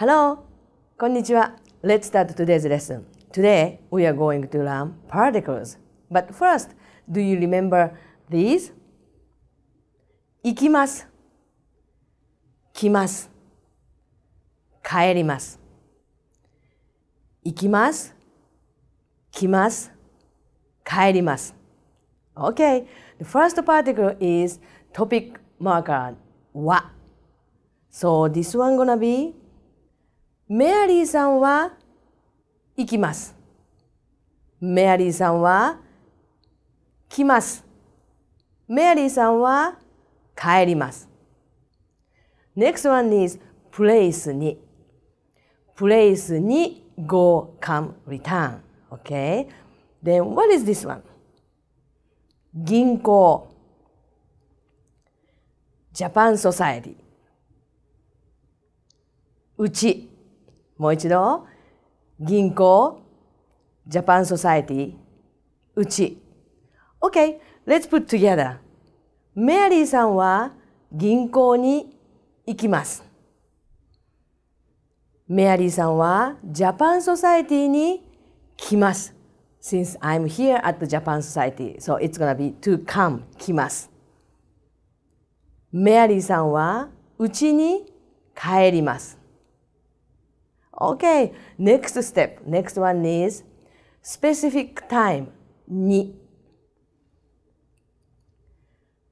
Hello! こんにちは。Let's start today's lesson. Today, we are going to learn particles. But first, do you remember these? 行きます。来ます。帰ります。行きます。来ます。帰ります。Okay. The first particle is topic marker は。So this one gonna be メアリーさんは行きます。メアリーさんは来ます。メアリーさんは帰ります。Next one is place に。place に go, come, return. Okay? Then what is this one? 銀行。ジャパンソサエ y うち。もう一度銀行ジャパンソサエティうち OK a y let's put together メアリーさんは銀行に行きますメアリーさんはジャパンソサエティに来ます Since I'm here at the Japan Society so it's gonna be to come 来ますメアリーさんはうちに帰ります Okay, next step. Next one is specific time. に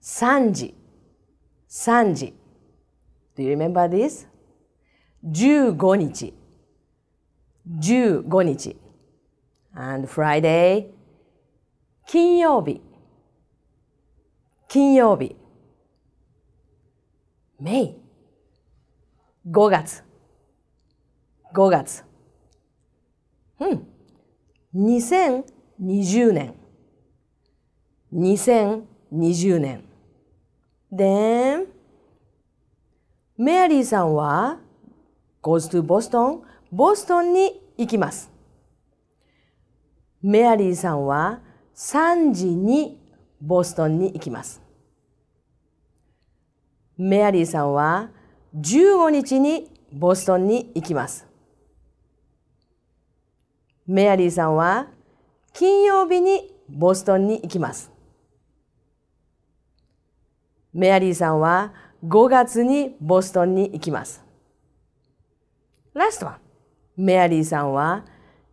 3時3時 Do you remember this? 15日15日 And Friday 金曜日金曜日 May 5月5月。うん。2020年。2020年。で、メアリーさんは goes to Boston ボストンに行きます。メアリーさんは3時にボストンに行きます。メアリーさんは15日にボストンに行きます。メアリーさんは金曜日にボストンに行きます。メアリーさんは5月にボストンに行きます。ラストはメアリーさんは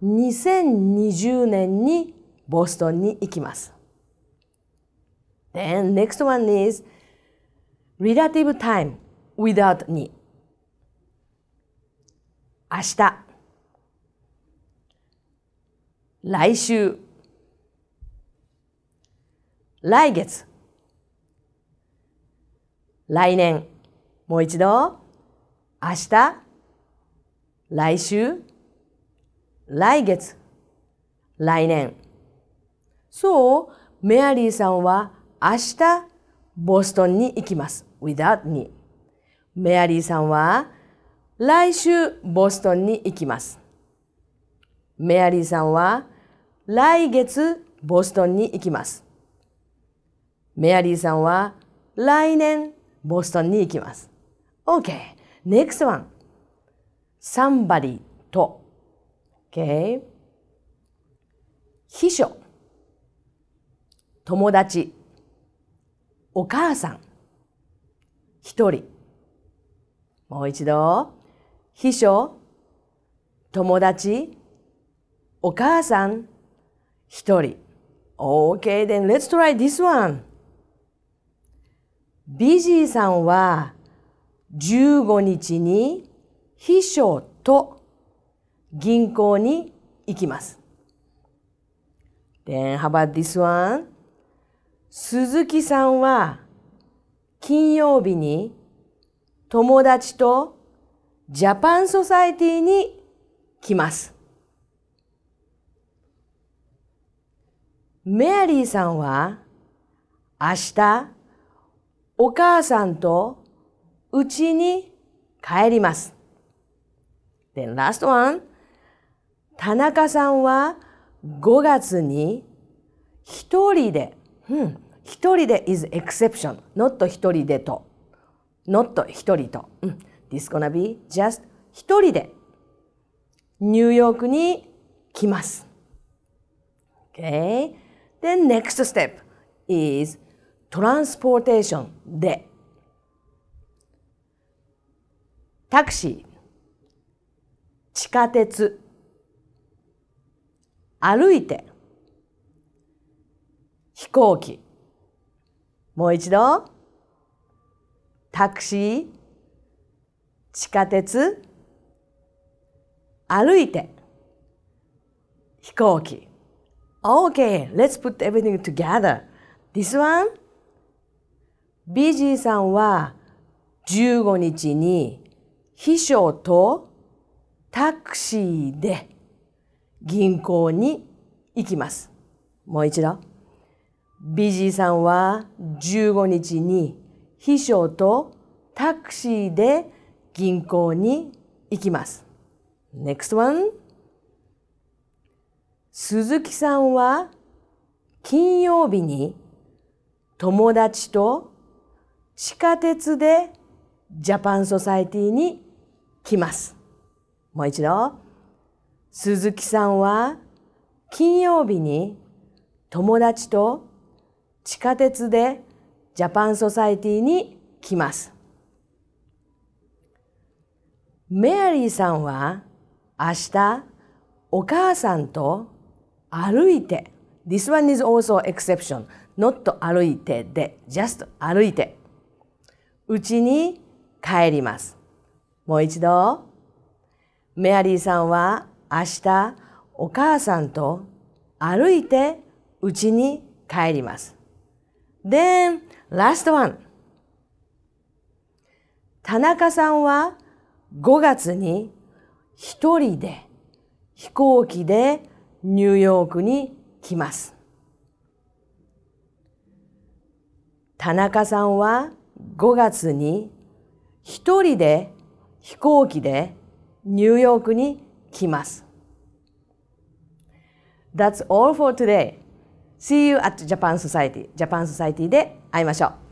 2020年にボストンに行きます。Then next one is relative time without に。明日来週、来月、来年、もう一度、明日、来週、来月、来年。そう、メアリーさんは明日、ボストンに行きます。without に。メアリーさんは来週、ボストンに行きます。メアリーさんは来月ボストンに行きます。メアリーさんは来年ボストンに行きます。OK, next one. Somebody と OK 秘書友達お母さん一人もう一度秘書友達お母さん一人。Okay, then let's try this one. ビジーさんは15日に秘書と銀行に行きます。Then how about this one? 鈴木さんは金曜日に友達とジャパンソサイティに来ます。メアリーさんは明日お母さんとうちに帰ります。で、ラスト last one 田中さんは5月に一人で、うん、一人で is exception, not 一人でと、not 一人と、うん、this gonna be just 一人でニューヨークに来ます。Okay? Then next step is transportation でタクシー地下鉄歩いて飛行機もう一度タクシー地下鉄歩いて飛行機 Okay, let's put everything together. This one? ビジーさんは15日に秘書とタクシーで銀行に行きます。もう一度。ビジーさんは15日に秘書とタクシーで銀行に行きます。Next one. 鈴木さんは金曜日に友達と地下鉄でジャパンソサイティに来ます。もう一度。鈴木さんは金曜日に友達と地下鉄でジャパンソサイティに来ます。メアリーさんは明日お母さんと歩いて This one is also exception not 歩いてで just 歩いてうちに帰りますもう一度メアリーさんは明日お母さんと歩いてうちに帰ります。Then last one 田中さんは5月に一人で飛行機でニューヨークに来ます。田中さんは5月に一人で飛行機でニューヨークに来ます。That's all for today. See you at Japan Society. Japan Society で会いましょう。